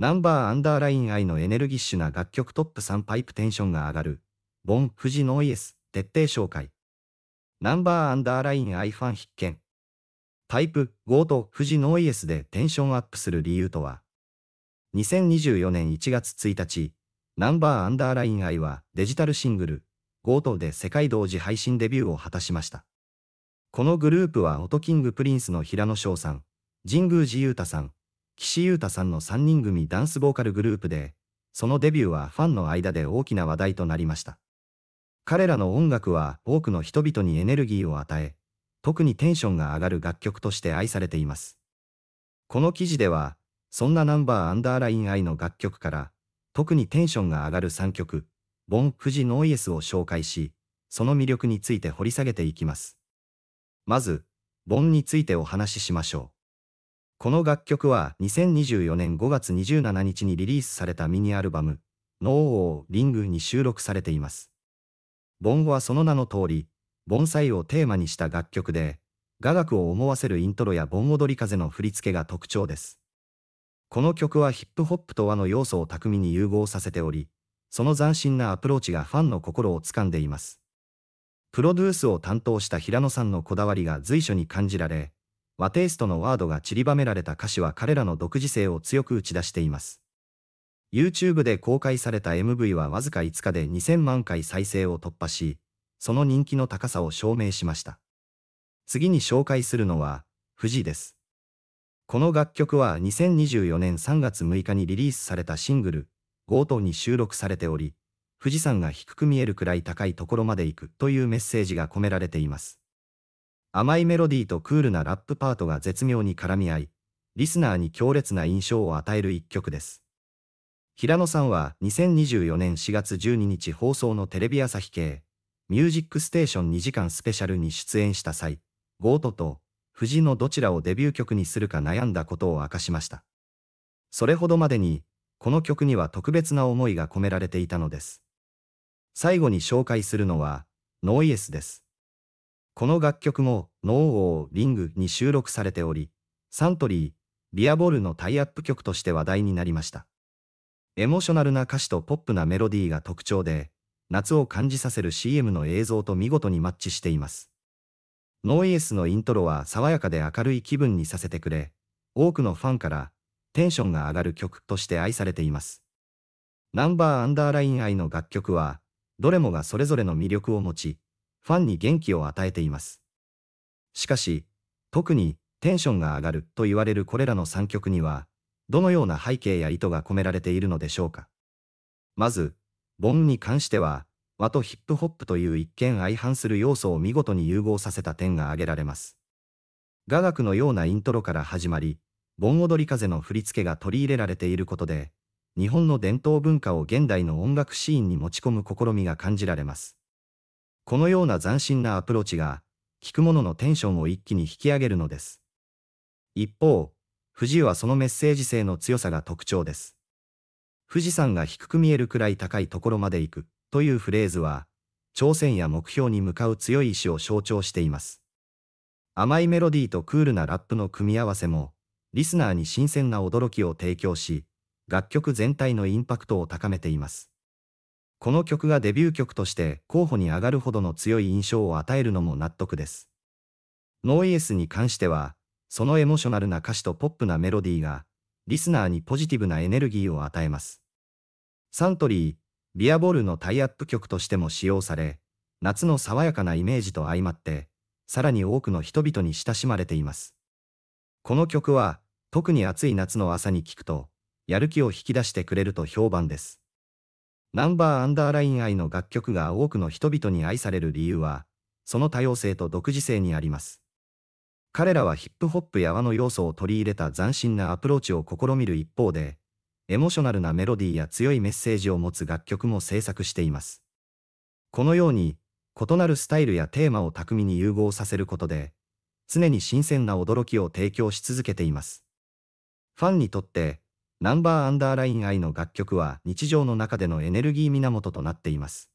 ナンバーアンダーラインイのエネルギッシュな楽曲トップ3パイプテンションが上がる。ボン・フジノイエス、徹底紹介。ナンバーアンダーラインイファン必見。パイプゴート・フジノイエスでテンションアップする理由とは2024年1月1日、ナンバーアンダーラインイはデジタルシングル、ゴートで世界同時配信デビューを果たしました。このグループはオトキングプリンスの平野翔さん、神宮寺勇太さん、岸優太さんの3人組ダンスボーカルグループで、そのデビューはファンの間で大きな話題となりました。彼らの音楽は多くの人々にエネルギーを与え、特にテンションが上がる楽曲として愛されています。この記事では、そんなナンバーアンダーライン愛の楽曲から、特にテンションが上がる3曲、ボン・フジ・ノイエスを紹介し、その魅力について掘り下げていきます。まず、ボンについてお話ししましょう。この楽曲は2024年5月27日にリリースされたミニアルバム、ノーオーリングに収録されています。ボンゴはその名の通り、盆栽をテーマにした楽曲で、雅楽を思わせるイントロや盆踊り風の振り付けが特徴です。この曲はヒップホップと和の要素を巧みに融合させており、その斬新なアプローチがファンの心を掴んでいます。プロデュースを担当した平野さんのこだわりが随所に感じられ、和テイストのワードが散りばめられた歌詞は彼らの独自性を強く打ち出しています。YouTube で公開された MV はわずか5日で2000万回再生を突破し、その人気の高さを証明しました。次に紹介するのは、藤井です。この楽曲は2024年3月6日にリリースされたシングル、ゴートに収録されており、富士山が低く見えるくらい高いところまで行くというメッセージが込められています。甘いメロディーとクールなラップパートが絶妙に絡み合い、リスナーに強烈な印象を与える一曲です。平野さんは2024年4月12日放送のテレビ朝日系、ミュージックステーション2時間スペシャルに出演した際、ゴートと藤のどちらをデビュー曲にするか悩んだことを明かしました。それほどまでに、この曲には特別な思いが込められていたのです。最後に紹介するのは、ノイエスです。この楽曲もノーオーリングに収録されており、サントリー、ビアボールのタイアップ曲として話題になりました。エモーショナルな歌詞とポップなメロディーが特徴で、夏を感じさせる CM の映像と見事にマッチしています。ノーイエスのイントロは爽やかで明るい気分にさせてくれ、多くのファンからテンションが上がる曲として愛されています。ナンバーアンダーライン愛の楽曲は、どれもがそれぞれの魅力を持ち、ファンに元気を与えています。しかし、特にテンションが上がると言われるこれらの3曲には、どのような背景や意図が込められているのでしょうか。まず、ボンに関しては、和とヒップホップという一見相反する要素を見事に融合させた点が挙げられます。雅楽のようなイントロから始まり、盆踊り風の振り付けが取り入れられていることで、日本の伝統文化を現代の音楽シーンに持ち込む試みが感じられます。このような斬新なアプローチが、聞く者のテンションを一気に引き上げるのです。一方、藤井はそのメッセージ性の強さが特徴です。富士山が低く見えるくらい高いところまで行くというフレーズは、挑戦や目標に向かう強い意志を象徴しています。甘いメロディーとクールなラップの組み合わせも、リスナーに新鮮な驚きを提供し、楽曲全体のインパクトを高めています。この曲がデビュー曲として候補に上がるほどの強い印象を与えるのも納得です。ノーイエスに関しては、そのエモショナルな歌詞とポップなメロディーが、リスナーにポジティブなエネルギーを与えます。サントリー、ビアボールのタイアップ曲としても使用され、夏の爽やかなイメージと相まって、さらに多くの人々に親しまれています。この曲は、特に暑い夏の朝に聴くと、やる気を引き出してくれると評判です。ナンバーアンダーライン愛の楽曲が多くの人々に愛される理由は、その多様性と独自性にあります。彼らはヒップホップや和の要素を取り入れた斬新なアプローチを試みる一方で、エモーショナルなメロディーや強いメッセージを持つ楽曲も制作しています。このように、異なるスタイルやテーマを巧みに融合させることで、常に新鮮な驚きを提供し続けています。ファンにとって、ナンバーアンダーライン I の楽曲は日常の中でのエネルギー源となっています。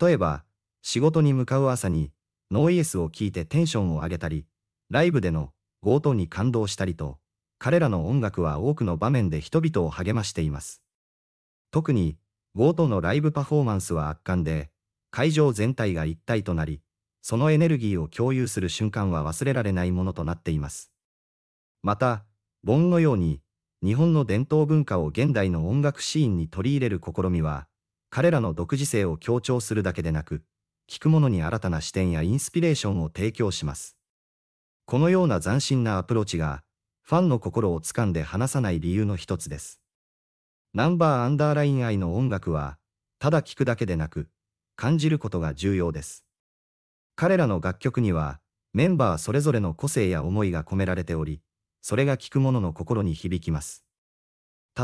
例えば、仕事に向かう朝に、ノーイエスを聴いてテンションを上げたり、ライブでの強盗に感動したりと、彼らの音楽は多くの場面で人々を励ましています。特に、ゴートのライブパフォーマンスは圧巻で、会場全体が一体となり、そのエネルギーを共有する瞬間は忘れられないものとなっています。また、盆のように日本の伝統文化を現代の音楽シーンに取り入れる試みは、彼らの独自性を強調するだけでなく、聴く者に新たな視点やインスピレーションを提供します。このような斬新なアプローチが、ファンの心を掴んで離さない理由の一つです。ナンバーアンダーライン愛の音楽は、ただ聴くだけでなく、感じることが重要です。彼らの楽曲には、メンバーそれぞれの個性や思いが込められており、それが聞く者の心に響きます。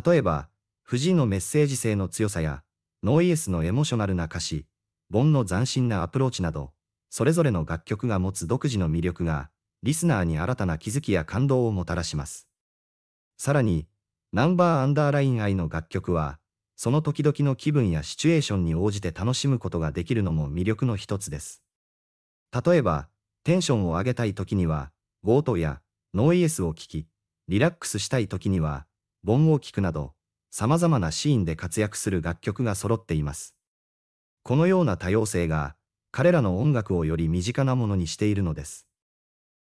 例えば、藤井のメッセージ性の強さや、ノーイエスのエモーショナルな歌詞、ボンの斬新なアプローチなど、それぞれの楽曲が持つ独自の魅力が、リスナーに新たな気づきや感動をもたらします。さらに、ナンバーアンダーライン愛の楽曲は、その時々の気分やシチュエーションに応じて楽しむことができるのも魅力の一つです。例えば、テンションを上げたい時には、ゴートやノーイエスを聴き、リラックスしたい時には、盆を聴くなど、様々なシーンで活躍する楽曲が揃っています。このような多様性が、彼らの音楽をより身近なものにしているのです。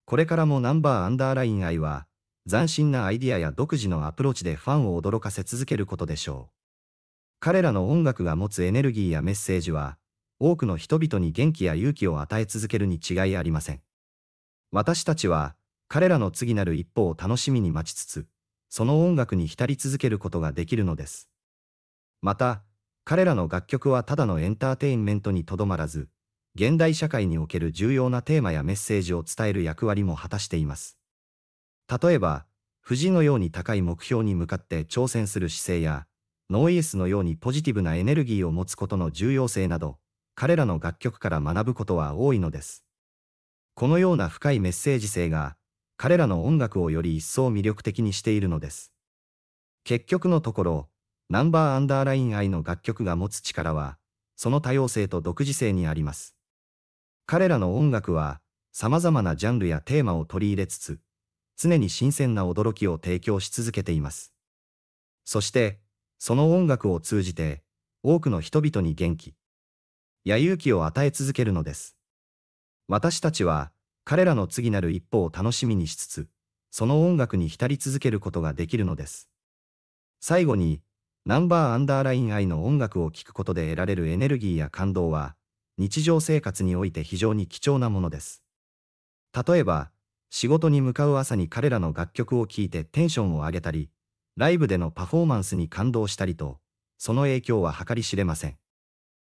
これからもナンバーアンダーライン愛は、斬新なアイディアや独自のアプローチでファンを驚かせ続けることでしょう。彼らの音楽が持つエネルギーやメッセージは、多くの人々に元気や勇気を与え続けるに違いありません。私たちは、彼らの次なる一歩を楽しみに待ちつつ、その音楽に浸り続けることができるのです。また、彼らの楽曲はただのエンターテインメントにとどまらず、現代社会における重要なテーマやメッセージを伝える役割も果たしています。例えば、富士のように高い目標に向かって挑戦する姿勢や、ノーイエスのようにポジティブなエネルギーを持つことの重要性など、彼らの楽曲から学ぶことは多いのです。このような深いメッセージ性が、彼らの音楽をより一層魅力的にしているのです。結局のところ、ナンバーアンダーライン愛の楽曲が持つ力は、その多様性と独自性にあります。彼らの音楽は、様々なジャンルやテーマを取り入れつつ、常に新鮮な驚きを提供し続けています。そして、その音楽を通じて、多くの人々に元気、や勇気を与え続けるのです。私たちは、彼らの次なる一歩を楽しみにしつつ、その音楽に浸り続けることができるのです。最後に、ナンバーアンダーライン愛の音楽を聴くことで得られるエネルギーや感動は、日常生活において非常に貴重なものです。例えば、仕事に向かう朝に彼らの楽曲を聴いてテンションを上げたり、ライブでのパフォーマンスに感動したりと、その影響は計り知れません。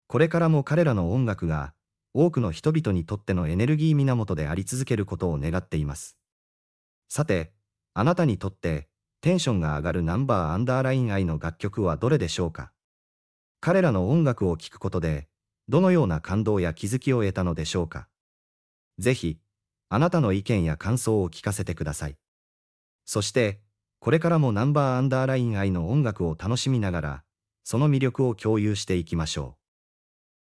これからも彼らの音楽が多くの人々にとってのエネルギー源であり続けることを願っています。さて、あなたにとって、テンションが上がるナンバーアンダーライン愛の楽曲はどれでしょうか彼らの音楽を聴くことで、どのような感動や気づきを得たのでしょうかぜひ、あなたの意見や感想を聞かせてください。そして、これからもナンバーアンダーライン愛の音楽を楽しみながら、その魅力を共有していきましょう。